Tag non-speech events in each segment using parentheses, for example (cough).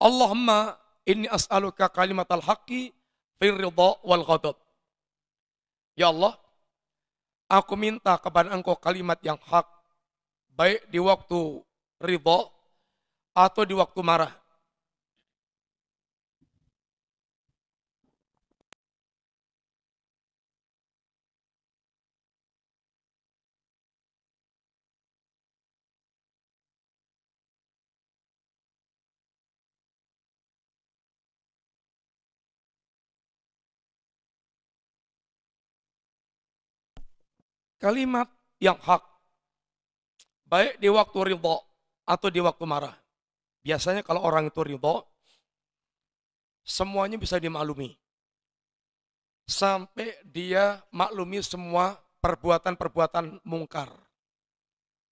Allahumma inni as'aluka kalimat al-haqqi firrida wal ghadab. Ya Allah, aku minta kepada engkau kalimat yang hak, baik di waktu ridha atau di waktu marah. kalimat yang hak. Baik di waktu ridho atau di waktu marah. Biasanya kalau orang itu ridho, semuanya bisa dimaklumi. Sampai dia maklumi semua perbuatan-perbuatan mungkar.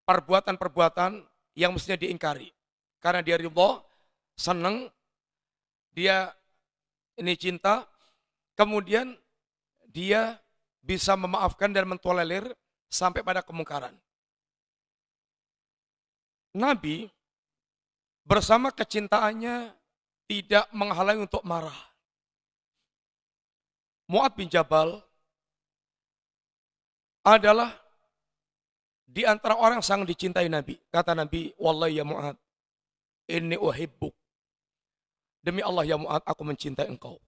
Perbuatan-perbuatan yang mestinya diingkari. Karena dia ridho, seneng dia ini cinta, kemudian dia bisa memaafkan dan mentolerir sampai pada kemungkaran. Nabi bersama kecintaannya tidak menghalangi untuk marah. Mu'ad bin Jabal adalah di antara orang yang sangat dicintai Nabi. Kata Nabi, Wallahi ya Mu'ad, ini uhibbuk. Demi Allah ya Mu'ad, aku mencintai engkau.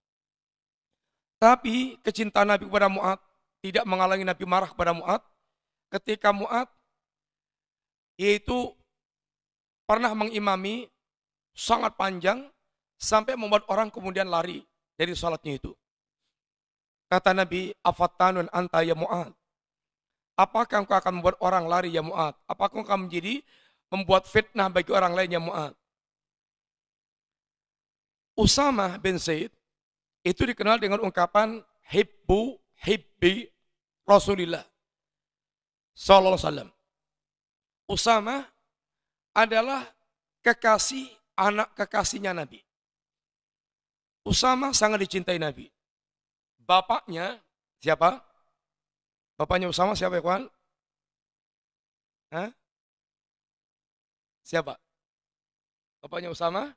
Tapi kecintaan Nabi kepada Mu'ad tidak menghalangi Nabi marah kepada Mu'ad. Ketika Mu'ad yaitu pernah mengimami sangat panjang sampai membuat orang kemudian lari dari sholatnya itu. Kata Nabi, Afatanun anta ya Mu'ad. Apakah engkau akan membuat orang lari ya Mu'ad? Apakah engkau menjadi membuat fitnah bagi orang lain ya Mu'ad? Usama bin Said itu dikenal dengan ungkapan Hibbu hibbi Rasulillah sallallahu alaihi wasallam. Usama adalah kekasih anak kekasihnya Nabi. Usama sangat dicintai Nabi. Bapaknya siapa? Bapaknya Usama siapa ya kawan? Hah? Siapa? Bapaknya Usama?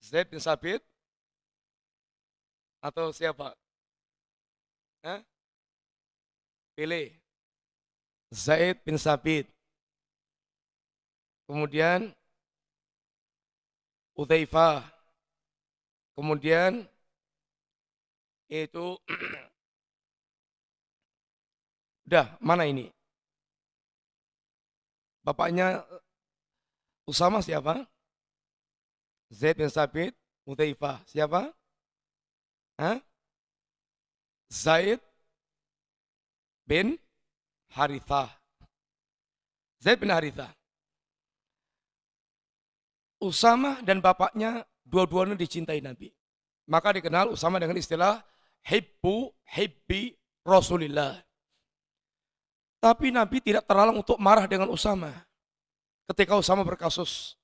Zaid bin Sabit? Atau siapa? Hah? Pilih. Zaid bin Sabit. Kemudian Uthaifah. Kemudian itu udah (clears throat) mana ini? Bapaknya eh, Usama siapa? Zaid bin Sabit, Uthaifah. Siapa? Hah? Zaid bin Harithah. Zaid bin Harithah. Usama dan bapaknya dua-duanya dicintai Nabi. Maka dikenal Usama dengan istilah Hibbu Hibbi Rasulillah. Tapi Nabi tidak terlalu untuk marah dengan Usama. Ketika Usama berkasus.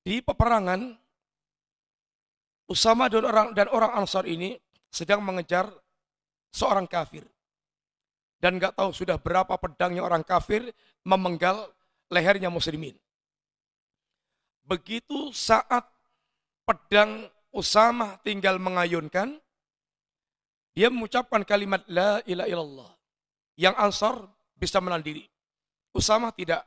Di peperangan, Usama dan orang dan orang Ansar ini sedang mengejar seorang kafir. Dan gak tahu sudah berapa pedangnya orang kafir memenggal lehernya muslimin. Begitu saat pedang Usama tinggal mengayunkan, dia mengucapkan kalimat la ilaha illallah. Yang Ansar bisa menahan diri. Usama tidak.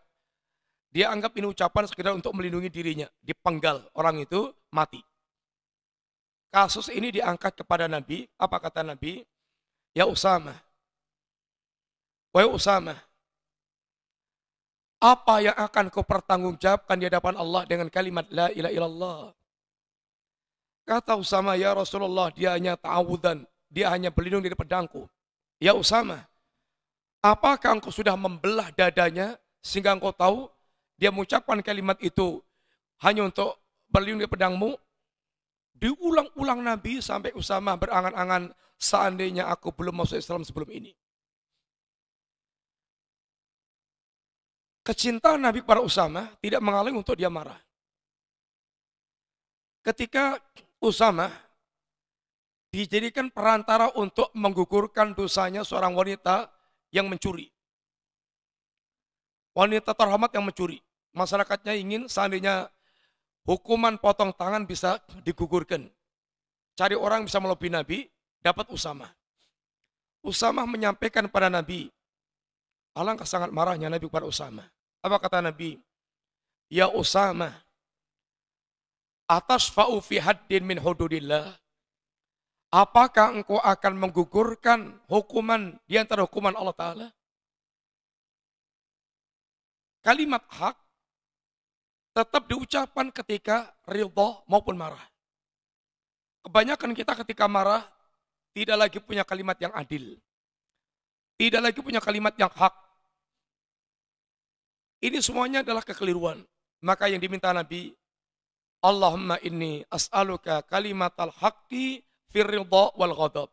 Dia anggap ini ucapan sekedar untuk melindungi dirinya. Dipenggal orang itu mati. Kasus ini diangkat kepada Nabi. Apa kata Nabi? Ya Usama. Wahai Usama. Apa yang akan kau pertanggungjawabkan di hadapan Allah dengan kalimat La ilaha illallah. Kata Usama, ya Rasulullah, dia hanya ta'awudan. Dia hanya berlindung dari pedangku. Ya Usama, apakah engkau sudah membelah dadanya sehingga engkau tahu dia mengucapkan kalimat itu hanya untuk berlindung di pedangmu Diulang-ulang Nabi sampai Usama berangan-angan seandainya aku belum masuk Islam sebelum ini. Kecintaan Nabi kepada Usama tidak mengalami untuk dia marah. Ketika Usama dijadikan perantara untuk menggugurkan dosanya seorang wanita yang mencuri. Wanita terhormat yang mencuri. Masyarakatnya ingin seandainya Hukuman potong tangan bisa digugurkan. Cari orang bisa melobi Nabi, dapat Usama. Usama menyampaikan pada Nabi, alangkah sangat marahnya Nabi kepada Usama. Apa kata Nabi? Ya Usama, atas fa'ufi haddin min hududillah. Apakah engkau akan menggugurkan hukuman di antara hukuman Allah Ta'ala? Kalimat hak tetap diucapkan ketika ridho maupun marah. Kebanyakan kita ketika marah tidak lagi punya kalimat yang adil. Tidak lagi punya kalimat yang hak. Ini semuanya adalah kekeliruan. Maka yang diminta Nabi, Allahumma inni as'aluka kalimat al haqqi fir ridha wal ghadab.